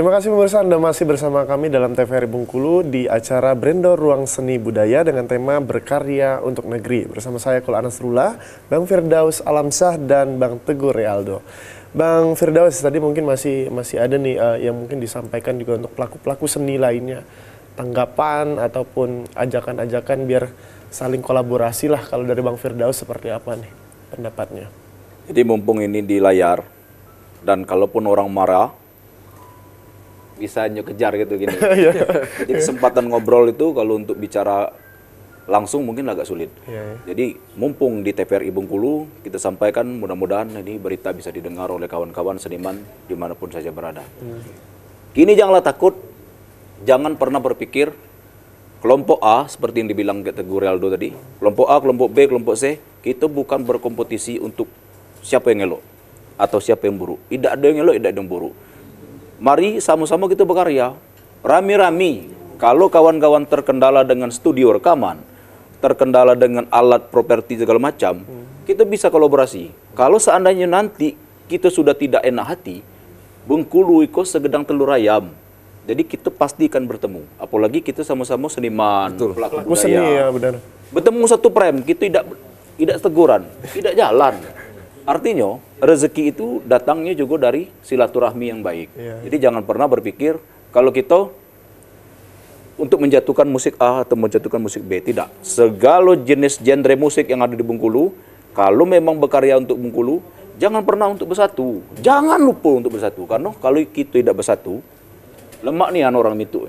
Terima kasih pemirsa Anda masih bersama kami dalam TVRI Bungkulu di acara Brendo Ruang Seni Budaya dengan tema Berkarya Untuk Negeri. Bersama saya Kul Rula, Bang Firdaus Alamsah, dan Bang Teguh Realdo. Bang Firdaus tadi mungkin masih masih ada nih uh, yang mungkin disampaikan juga untuk pelaku-pelaku seni lainnya. Tanggapan ataupun ajakan-ajakan biar saling kolaborasi lah kalau dari Bang Firdaus seperti apa nih pendapatnya. Jadi mumpung ini di layar dan kalaupun orang marah bisa nyekejar gitu gini. Iya. Jadi kesempatan ngobrol itu kalau untuk bicara langsung mungkin agak sulit. Yeah. Iya. Jadi mumpung di TVRI Bengkulu kita sampaikan mudah-mudahan ini berita bisa didengar oleh kawan-kawan seniman dimanapun saja berada. Mm. Kini janganlah takut, jangan pernah berpikir kelompok A seperti yang dibilang Teguh Rialdo tadi, kelompok A, kelompok B, kelompok C, kita bukan berkompetisi untuk siapa yang elok atau siapa yang buruk. Tidak ada yang elok, tidak ada yang buruk. Mari sama-sama kita berkarya. Rami-rami. Kalau kawan-kawan terkendala dengan studio rekaman, terkendala dengan alat properti segala macam, kita bisa kolaborasi. Kalau seandainya nanti kita sudah tidak enak hati, Bengkulu ikut segedang telur ayam. Jadi kita pasti akan bertemu. Apalagi kita sama-sama seniman, Betul. pelaku budaya. Seni ya, benar. Bertemu satu prem, kita tidak tidak teguran, tidak jalan. Artinya rezeki itu datangnya juga dari silaturahmi yang baik. Yeah. Jadi jangan pernah berpikir kalau kita untuk menjatuhkan musik A atau menjatuhkan musik B tidak. Segala jenis genre musik yang ada di Bengkulu, kalau memang berkarya untuk Bengkulu, jangan pernah untuk bersatu. Jangan lupa untuk bersatu karena kalau kita tidak bersatu, lemak nih anu orang itu.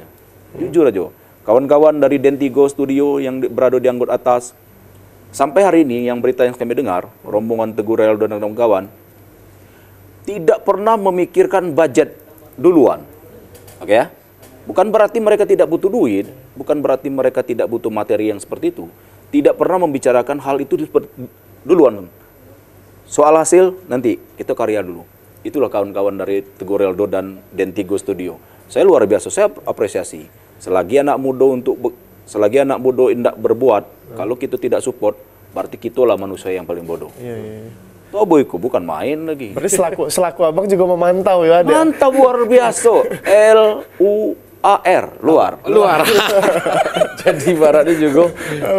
Jujur aja. Kawan-kawan dari Dentigo Studio yang berada di anggota atas, Sampai hari ini yang berita yang kami dengar, rombongan Teguh Rel dan kawan-kawan tidak pernah memikirkan budget duluan. Oke okay, ya? Bukan berarti mereka tidak butuh duit, bukan berarti mereka tidak butuh materi yang seperti itu. Tidak pernah membicarakan hal itu duluan. Soal hasil nanti kita karya dulu. Itulah kawan-kawan dari Teguh Reldo dan Dentigo Studio. Saya luar biasa, saya apresiasi. Selagi anak muda untuk selagi anak bodoh tidak berbuat, hmm. kalau kita tidak support, berarti kita lah manusia yang paling bodoh. Iya, iya. iya. Oh boyku bukan main lagi. Berarti selaku selaku abang juga memantau ya ada. Mantau luar biasa. L U AR luar. Luar. Jadi baratnya juga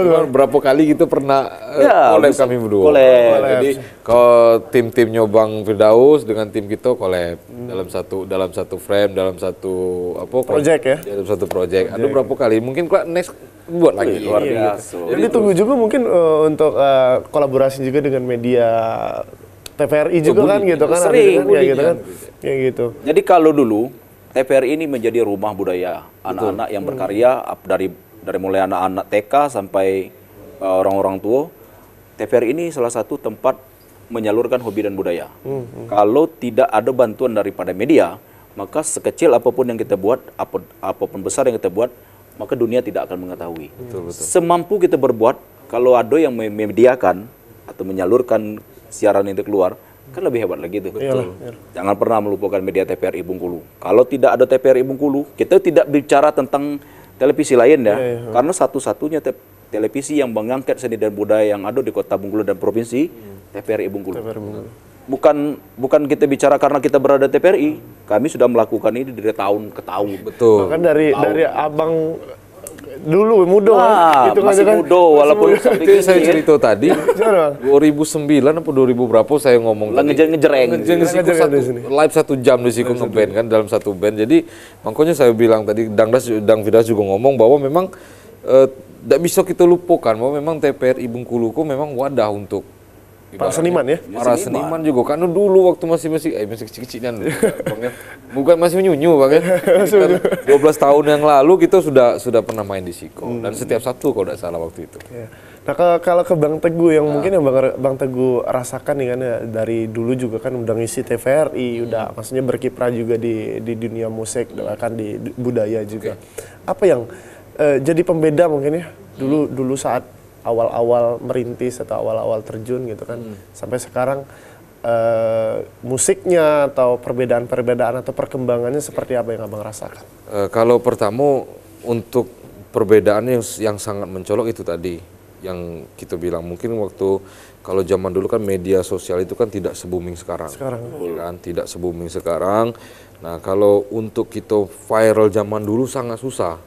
luar berapa kali gitu pernah eh, ya, kolab kami berdua. Kolab. Jadi kalau tim tim nyobang Firdaus dengan tim kita kolab hmm. dalam satu dalam satu frame, dalam satu apa project ya. Dalam satu project. project. Ada berapa kali? Mungkin kalau next buat lagi iya, luar iya. biasa. Gitu. Jadi tunggu juga mungkin uh, untuk uh, kolaborasi juga dengan media TVRI juga oh, kan gitu kan. Sering. Kan, ya, gitu kan. Ya gitu. Jadi kalau dulu TVRI ini menjadi rumah budaya anak-anak yang hmm. berkarya hmm. dari dari mulai anak-anak TK sampai orang e, orang-orang tua. TVRI ini salah satu tempat menyalurkan hobi dan budaya. Hmm, hmm, Kalau tidak ada bantuan daripada media, maka sekecil apapun yang kita buat, ap apapun besar yang kita buat, maka dunia tidak akan mengetahui. Hmm. Betul, betul. Semampu kita berbuat, kalau ada yang memediakan atau menyalurkan siaran itu keluar, Kan lebih hebat lagi tuh. Betul. Iya. Jangan pernah melupakan media TPRI Bungkulu. Kalau tidak ada TPRI Bungkulu, kita tidak bicara tentang televisi lain ya. Iya, iya. Karena satu-satunya te televisi yang mengangkat seni dan budaya yang ada di Kota Bungkulu dan provinsi TPRI Bungkulu. TPR Bukan bukan kita bicara karena kita berada TPRI. Kami sudah melakukan ini dari tahun ke tahun. Betul. Bahkan dari tahun. dari Abang dulu Mudo kan? Wah, Itu kan, masih kan, Mudo walaupun itu saya ya. cerita tadi 2009 atau 2000 berapa saya ngomong lah ngejar ngejar ngejer ngejar ngejar live satu jam di siku ngeband kan dalam satu band jadi makanya saya bilang tadi Dangdas Dang Vidas juga ngomong bahwa memang eh, tidak bisa kita lupakan bahwa memang TPRI Bengkulu kok memang wadah untuk Para seniman ya? Iya, Para seniman. juga. kan. dulu waktu masih masih eh masih kecil-kecilan kan, ya. Bukan masih menyunyu bang ya. Dua 12 tahun yang lalu kita sudah sudah pernah main di Siko hmm. dan setiap satu kalau tidak salah waktu itu. Ya. Nah kalau ke Bang Teguh yang nah. mungkin yang Bang, Bang Teguh rasakan nih kan ya, dari dulu juga kan udah ngisi TVRI, hmm. udah maksudnya berkiprah juga di di dunia musik, hmm. di budaya juga. Okay. Apa yang eh, jadi pembeda mungkin ya dulu hmm. dulu saat awal-awal merintis atau awal-awal terjun gitu kan hmm. sampai sekarang uh, musiknya atau perbedaan-perbedaan atau perkembangannya seperti apa yang abang rasakan? Uh, kalau pertama untuk perbedaannya yang, sangat mencolok itu tadi yang kita bilang mungkin waktu kalau zaman dulu kan media sosial itu kan tidak se booming sekarang. Sekarang iya kan tidak se booming sekarang. Nah, kalau untuk kita viral zaman dulu sangat susah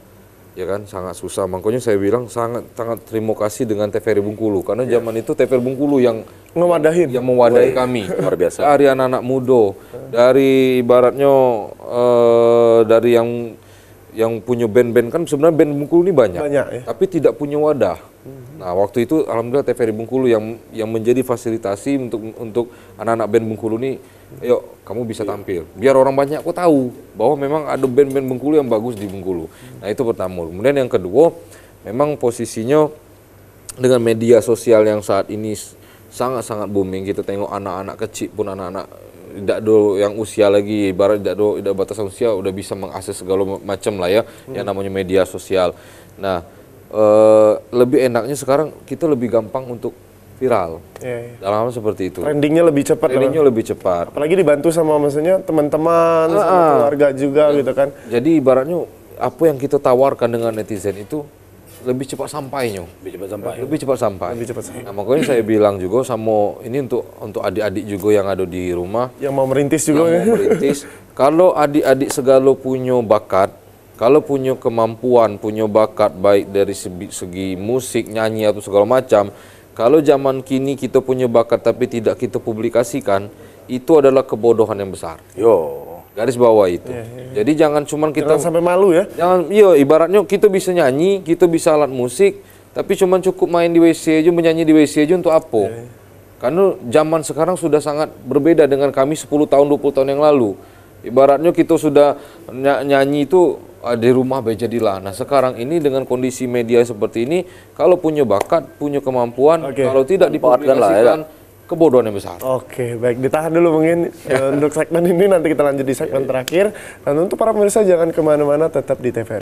ya kan sangat susah makanya saya bilang sangat sangat terima kasih dengan TVRI Bungkulu karena yeah. zaman itu TVRI Bungkulu yang mewadahi yang mewadahi kami luar biasa dari anak-anak muda dari ibaratnya uh, dari yang yang punya band-band kan sebenarnya band Bungkulu ini banyak, banyak ya? tapi tidak punya wadah hmm Nah, waktu itu alhamdulillah TVRI Bengkulu yang yang menjadi fasilitasi untuk untuk anak-anak band Bengkulu ini, yuk kamu bisa iya. tampil. Biar orang banyak kok tahu bahwa memang ada band-band Bengkulu yang bagus di Bengkulu. Nah, itu pertama. Kemudian yang kedua, memang posisinya dengan media sosial yang saat ini sangat-sangat booming, kita tengok anak-anak kecil pun anak-anak tidak do yang usia lagi ibarat tidak do tidak batasan usia udah bisa mengakses segala macam lah ya hmm. yang namanya media sosial. Nah, Eh, lebih enaknya sekarang kita lebih gampang untuk viral. Yeah, yeah. Dalam seperti itu. Trendingnya lebih cepat. Trendingnya lebih cepat. Apalagi dibantu sama maksudnya teman-teman, ah, sama ah. keluarga juga ya. gitu kan. Jadi ibaratnya apa yang kita tawarkan dengan netizen itu lebih cepat sampainya. Lebih cepat sampai. Lebih cepat sampai. Lebih cepat sampai. Nah, makanya saya bilang juga sama ini untuk untuk adik-adik juga yang ada di rumah. Yang mau merintis juga. Yang ya. mau merintis. Kalau adik-adik segala punya bakat, kalau punya kemampuan, punya bakat baik dari segi, segi musik, nyanyi atau segala macam, kalau zaman kini kita punya bakat tapi tidak kita publikasikan, itu adalah kebodohan yang besar. Yo. Garis bawah itu. Yeah, yeah, yeah. Jadi jangan cuman kita jangan sampai malu ya. Jangan Yo, iya, ibaratnya kita bisa nyanyi, kita bisa alat musik, tapi cuman cukup main di WC aja, menyanyi di WC aja untuk apa? Yeah, yeah. Karena zaman sekarang sudah sangat berbeda dengan kami 10 tahun, 20 tahun yang lalu. Ibaratnya kita sudah nyanyi itu Ah, di rumah bejadilah. Nah sekarang ini dengan kondisi media seperti ini, kalau punya bakat, punya kemampuan, okay. kalau tidak dipublikasikan, lah, ya. kebodohan yang besar. Oke, okay, baik ditahan dulu mungkin eh, untuk segmen ini nanti kita lanjut di segmen terakhir. Dan untuk para pemirsa jangan kemana-mana, tetap di TVRI.